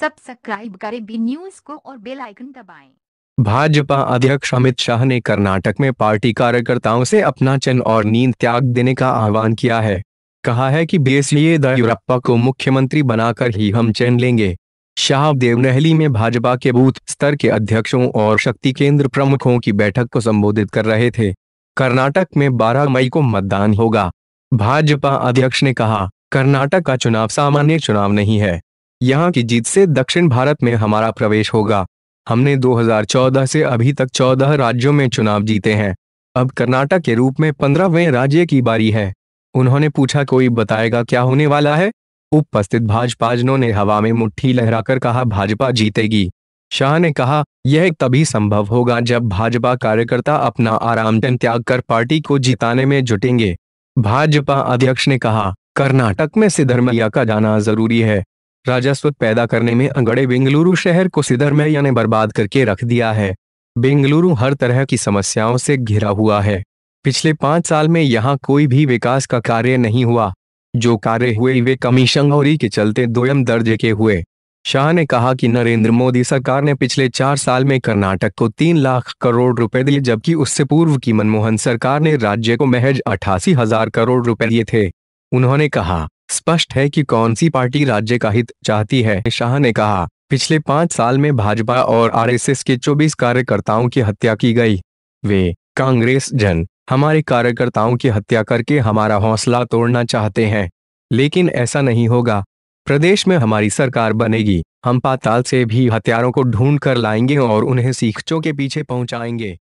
Subscribe करें B news को और बेल आइकन दबाएं। भाजपा अध्यक्ष अमित शाह ने कर्नाटक में पार्टी कार्यकर्ताओं से अपना चन और नींद त्याग देने का आह्वान किया है कहा है कि बेसलिए येदियुरप्पा को मुख्यमंत्री बनाकर ही हम चैन लेंगे शाह देवनहली में भाजपा के बूथ स्तर के अध्यक्षों और शक्ति केंद्र प्रमुखों की बैठक को संबोधित कर रहे थे कर्नाटक में 12 मई को मतदान होगा भाजपा अध्यक्ष ने कहा कर्नाटक का चुनाव सामान्य चुनाव नहीं है यहाँ की जीत से दक्षिण भारत में हमारा प्रवेश होगा हमने 2014 से अभी तक 14 राज्यों में चुनाव जीते हैं अब कर्नाटक के रूप में पंद्रहवें राज्य की बारी है उन्होंने पूछा कोई बताएगा क्या होने वाला है उपस्थित भाजपाजनों ने हवा में मुट्ठी लहराकर कहा भाजपा जीतेगी शाह ने कहा यह तभी संभव होगा जब भाजपा कार्यकर्ता अपना आराम त्याग कर पार्टी को जिताने में जुटेंगे भाजपा अध्यक्ष ने कहा कर्नाटक में सिद्धरमैया का जाना जरूरी है राजस्व पैदा करने में अंगड़े बेंगलुरु शहर को सिदर में यानी बर्बाद करके रख दिया है बेंगलुरु हर तरह की समस्याओं से घिरा हुआ है पिछले पांच साल में यहाँ कोई भी विकास का कार्य नहीं हुआ जो कार्य हुए वे कमीशंगौरी के चलते दोयम दर्जे के हुए शाह ने कहा कि नरेंद्र मोदी सरकार ने पिछले चार साल में कर्नाटक को तीन लाख करोड़ रुपए दिए जबकि उससे पूर्व की मनमोहन सरकार ने राज्य को महज अठासी हजार करोड़ रुपए दिए थे उन्होंने कहा स्पष्ट है कि कौन सी पार्टी राज्य का हित चाहती है शाह ने कहा पिछले पांच साल में भाजपा और आरएसएस के 24 कार्यकर्ताओं की हत्या की गई वे कांग्रेस जन हमारे कार्यकर्ताओं की हत्या करके हमारा हौसला तोड़ना चाहते हैं लेकिन ऐसा नहीं होगा प्रदेश में हमारी सरकार बनेगी हम पाताल से भी हथियारों को ढूंढ कर लाएंगे और उन्हें सीखचों के पीछे पहुंचाएंगे